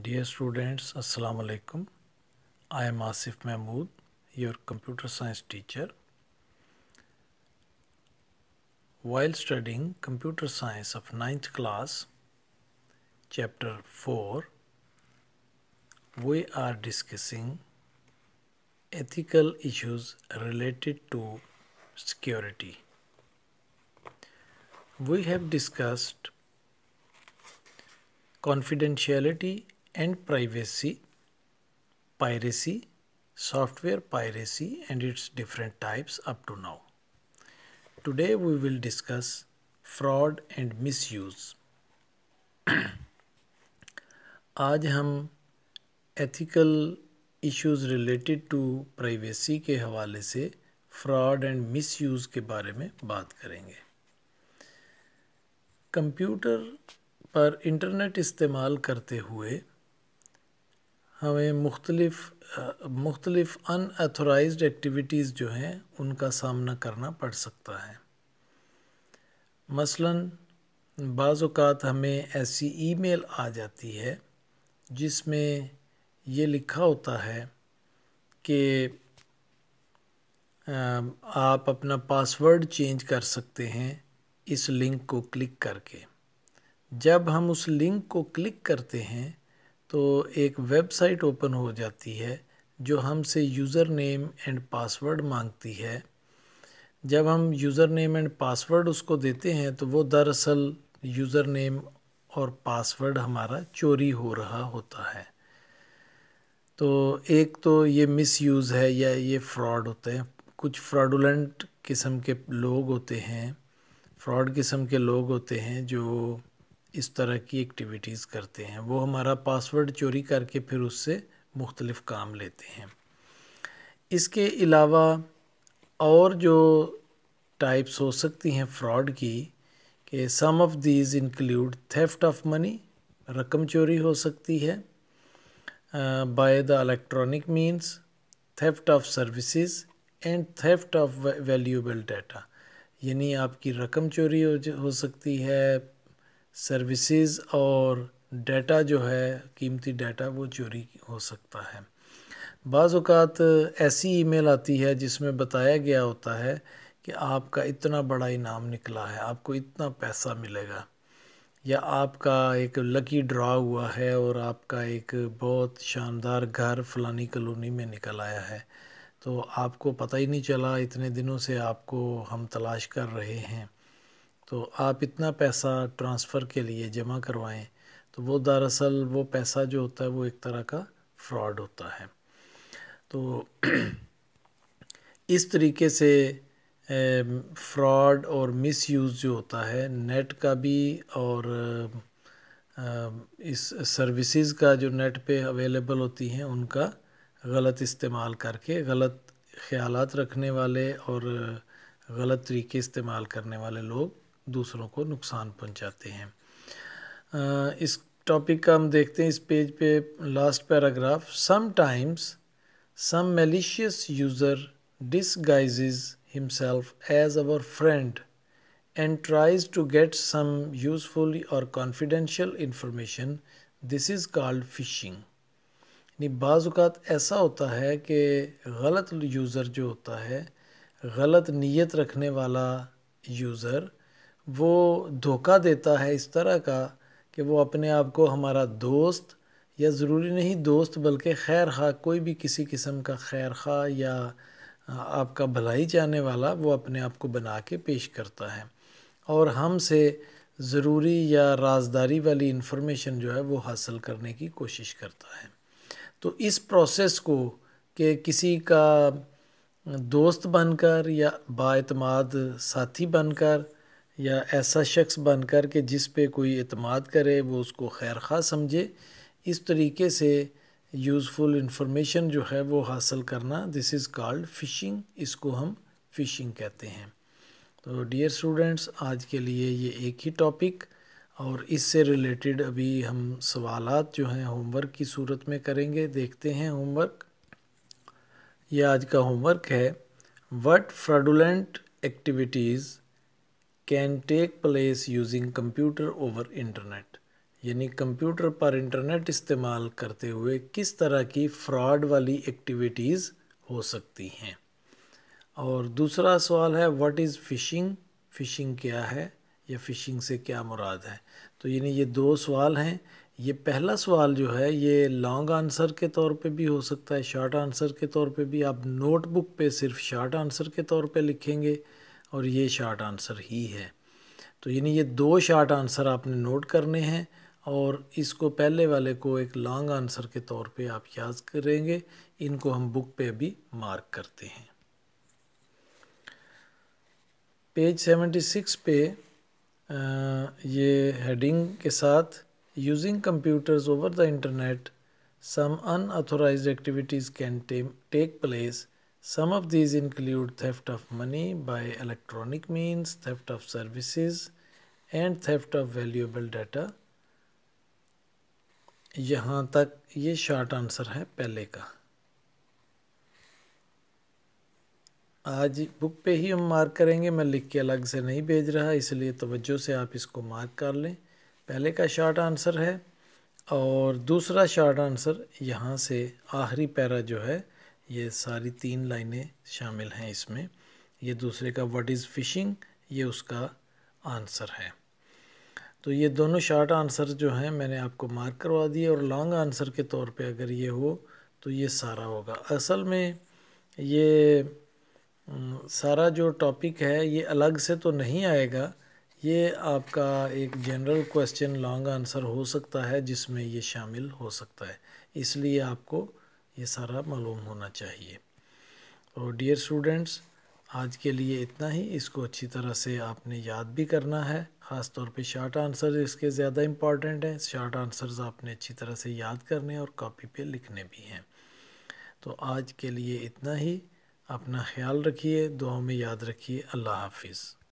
Dear students, Assalamu alaikum. I am Asif Mahmood, your computer science teacher. While studying computer science of 9th class, chapter 4, we are discussing ethical issues related to security. We have discussed confidentiality and privacy, piracy, software piracy and its different types up to now. Today we will discuss fraud and misuse. आज हम ethical issues related to privacy के हवाले से fraud and misuse के बारे में बात करेंगे कंप्यूटर पर इंटरनेट इस्तेमाल करते हुए हमें मुख्तलिफ़ मुख्तलिफ अनऑथोराइज एक्टिविटीज़ जो हैं उनका सामना करना पड़ सकता है मसलन बाज़ात हमें ऐसी ईमेल आ जाती है जिसमें ये लिखा होता है कि आप अपना पासवर्ड चेंज कर सकते हैं इस लिंक को क्लिक करके जब हम उस लिंक को क्लिक करते हैं तो एक वेबसाइट ओपन हो जाती है जो हमसे यूज़र नेम एंड पासवर्ड मांगती है जब हम यूज़र नेम एंड पासवर्ड उसको देते हैं तो वो दरअसल यूज़र नेम और पासवर्ड हमारा चोरी हो रहा होता है तो एक तो ये मिस यूज़ है या ये फ्रॉड होते हैं कुछ फ्रॉडुलेंट किस्म के लोग होते हैं फ्रॉड किस्म के लोग होते हैं जो इस तरह की एक्टिविटीज़ करते हैं वो हमारा पासवर्ड चोरी करके फिर उससे मुख्तलिफ़ काम लेते हैं इसके अलावा और जो टाइप्स हो सकती हैं फ्रॉड की कि some of these include theft of money रकम चोरी हो सकती है by the electronic means theft of services and theft of valuable data यानी आपकी रकम चोरी हो, हो सकती है सर्विसेज और डाटा जो है कीमती डाटा वो चोरी हो सकता है बाज़ात ऐसी ईमेल आती है जिसमें बताया गया होता है कि आपका इतना बड़ा इनाम निकला है आपको इतना पैसा मिलेगा या आपका एक लकी ड्रा हुआ है और आपका एक बहुत शानदार घर फलानी कॉलोनी में निकल आया है तो आपको पता ही नहीं चला इतने दिनों से आपको हम तलाश कर रहे हैं तो आप इतना पैसा ट्रांसफ़र के लिए जमा करवाएं तो वो दरअसल वो पैसा जो होता है वो एक तरह का फ्रॉड होता है तो इस तरीके से फ्रॉड और मिसयूज़ जो होता है नेट का भी और इस सर्विसेज का जो नेट पे अवेलेबल होती हैं उनका गलत इस्तेमाल करके गलत ख्यालात रखने वाले और गलत तरीके इस्तेमाल करने वाले लोग दूसरों को नुकसान पहुंचाते हैं इस टॉपिक का हम देखते हैं इस पेज पे last paragraph sometimes some malicious user disguises himself as our friend and tries to get some useful और confidential information this is called phishing यानी बाज़ात ऐसा होता है कि गलत यूज़र जो होता है गलत नीयत रखने वाला यूज़र वो धोखा देता है इस तरह का कि वो अपने आप को हमारा दोस्त या ज़रूरी नहीं दोस्त बल्कि खैर खा कोई भी किसी किस्म का खैर खा या आपका भलाई जाने वाला वो अपने आप को बना के पेश करता है और हमसे ज़रूरी या राजदारी वाली इन्फॉर्मेशन जो है वो हासिल करने की कोशिश करता है तो इस प्रोसेस को कि किसी का दोस्त बनकर या बातमाद साथी बनकर या ऐसा शख्स बन कर के जिस पे कोई अतमाद करे वो उसको खैर खा समझे इस तरीके से यूज़फुल इंफॉर्मेशन जो है वो हासिल करना दिस इज़ कॉल्ड फ़िशिंग इसको हम फ़िशिंग कहते हैं तो डियर स्टूडेंट्स आज के लिए ये एक ही टॉपिक और इससे रिलेटेड अभी हम सवाल जो हैं होमवर्क की सूरत में करेंगे देखते हैं होमवर्क यह आज का होमवर्क है what fraudulent activities can take place using computer over internet यानी कंप्यूटर पर इंटरनेट इस्तेमाल करते हुए किस तरह की फ्रॉड वाली एक्टिविटीज़ हो सकती हैं और दूसरा सवाल है व्हाट इज़ फ़िशिंग फ़िशिंग क्या है या फ़िशिंग से क्या मुराद है तो यानी ये दो सवाल हैं ये पहला सवाल जो है ये लॉन्ग आंसर के तौर पे भी हो सकता है शॉर्ट आंसर के तौर पे भी आप नोटबुक पे सिर्फ शॉर्ट आंसर के तौर पे लिखेंगे और ये शार्ट आंसर ही है तो यानी ये दो शार्ट आंसर आपने नोट करने हैं और इसको पहले वाले को एक लॉन्ग आंसर के तौर पे आप याद करेंगे इनको हम बुक पे अभी मार्क करते हैं पेज सेवेंटी सिक्स पे आ, ये हेडिंग के साथ using computers over the internet some unauthorise activities can take place Some of these include theft of money by electronic means, theft of services, and theft of valuable data. यहाँ तक ये short answer है पहले का आज book पे ही हम mark करेंगे मैं लिख के अलग से नहीं भेज रहा इसलिए तवज्जो से आप इसको मार्क कर लें पहले का शॉर्ट आंसर है और दूसरा शॉर्ट आंसर यहाँ से आखिरी पैरा जो है ये सारी तीन लाइनें शामिल हैं इसमें ये दूसरे का व्हाट इज़ फिशिंग ये उसका आंसर है तो ये दोनों शॉर्ट आंसर जो हैं मैंने आपको मार्क करवा दिए और लॉन्ग आंसर के तौर पे अगर ये हो तो ये सारा होगा असल में ये सारा जो टॉपिक है ये अलग से तो नहीं आएगा ये आपका एक जनरल क्वेश्चन लॉन्ग आंसर हो सकता है जिसमें ये शामिल हो सकता है इसलिए आपको ये सारा मालूम होना चाहिए और डियर स्टूडेंट्स आज के लिए इतना ही इसको अच्छी तरह से आपने याद भी करना है ख़ास तौर पे शार्ट आंसर इसके ज़्यादा इम्पॉर्टेंट हैं शार्ट आंसर्स आपने अच्छी तरह से याद करने और कॉपी पे लिखने भी हैं तो आज के लिए इतना ही अपना ख्याल रखिए दुआ में याद रखिए अल्लाह हाफिज़